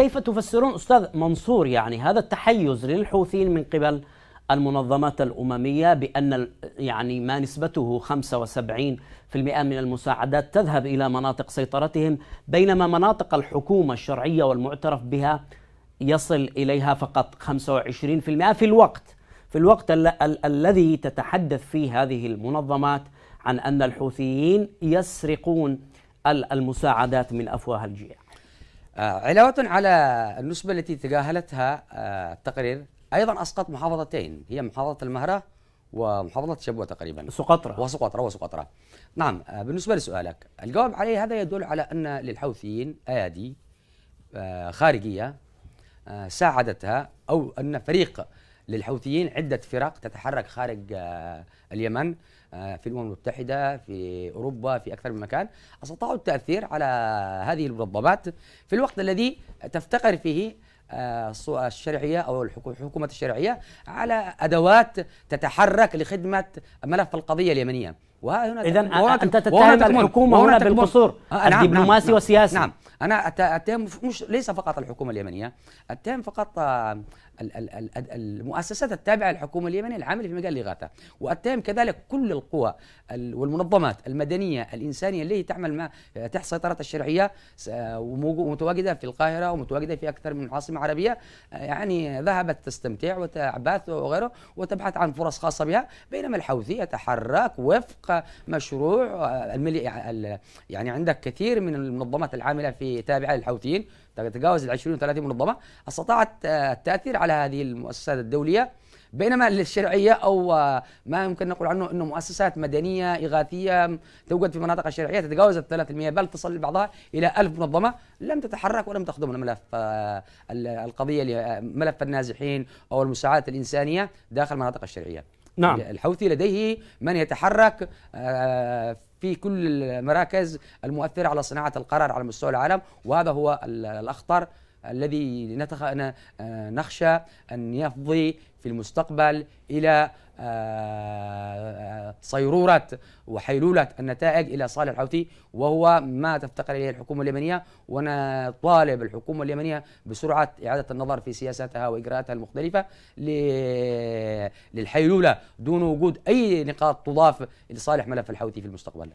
كيف تفسرون أستاذ منصور يعني هذا التحيز للحوثيين من قبل المنظمات الأممية بأن يعني ما نسبته 75% من المساعدات تذهب إلى مناطق سيطرتهم بينما مناطق الحكومة الشرعية والمعترف بها يصل إليها فقط 25% في الوقت في الوقت ال- ال- الذي تتحدث فيه هذه المنظمات عن أن الحوثيين يسرقون المساعدات من أفواه الجياع آه، علاوة على النسبة التي تجاهلتها آه، التقرير أيضا أسقط محافظتين هي محافظة المهرة ومحافظة شبوة تقريبا سقطرة وسقطرة وسقطرة نعم آه، بالنسبة لسؤالك الجواب عليه هذا يدل على أن للحوثيين أيادي خارجية ساعدتها أو أن فريق للحوثيين عدة فرق تتحرك خارج آه، اليمن آه، في الأمم المتحدة في أوروبا في أكثر من مكان استطاعوا التأثير على هذه المنظمات في الوقت الذي تفتقر فيه آه، الشرعية أو الحكومة الشرعية على أدوات تتحرك لخدمة ملف القضية اليمنية وهنا اذا انت تتهم الحكومه هنا بالقصور الدبلوماسي آه، آه، نعم, نعم،, نعم. والسياسي نعم انا اتهم مش ليس فقط الحكومه اليمنيه اتهم فقط آه، المؤسسات التابعه للحكومه اليمنيه العامله في مجال الاغاثه واتهم كذلك كل القوى والمنظمات المدنيه الانسانيه التي تعمل تحت سيطره الشرعيه ومتواجده في القاهره ومتواجده في اكثر من عاصمه عربيه يعني ذهبت تستمتع وتعبث وغيره وتبحث عن فرص خاصه بها بينما الحوثي يتحرك وفق مشروع آه، يعني, يعني عندك كثير من المنظمات العامله في تابعه للحوثيين تتجاوز ال 20 30 منظمه استطاعت آه، التاثير على هذه المؤسسات الدوليه بينما الشرعيه او آه، ما يمكن نقول عنه انه مؤسسات مدنيه اغاثيه توجد في مناطق الشرعيه تتجاوز ال 300% بل تصل بعضها الى 1000 منظمه لم تتحرك ولم تخدم الملف القضيه ملف النازحين او المساعدات الانسانيه داخل المناطق الشرعيه. نعم. الحوثي لديه من يتحرك آه، في كل المراكز المؤثرة على صناعة القرار على مستوى العالم وهذا هو الأخطر الذي آه، نخشى أن يفضي في المستقبل إلى آه، آه، صيرورة وحيلولة النتائج إلى صالح الحوثي وهو ما تفتقر إليه الحكومة اليمنية ونطالب الحكومة اليمنية بسرعة إعادة النظر في سياساتها وإجراءاتها المختلفة للحيلولة دون وجود أي نقاط تضاف لصالح ملف الحوثي في المستقبل